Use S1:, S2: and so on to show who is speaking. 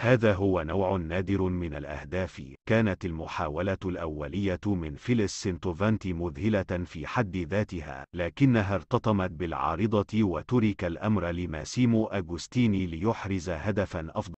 S1: هذا هو نوع نادر من الأهداف كانت المحاولة الأولية من فيليس سنتوفانتي مذهلة في حد ذاتها لكنها ارتطمت بالعارضة وترك الأمر لماسيمو أغوستيني ليحرز هدفا أفضل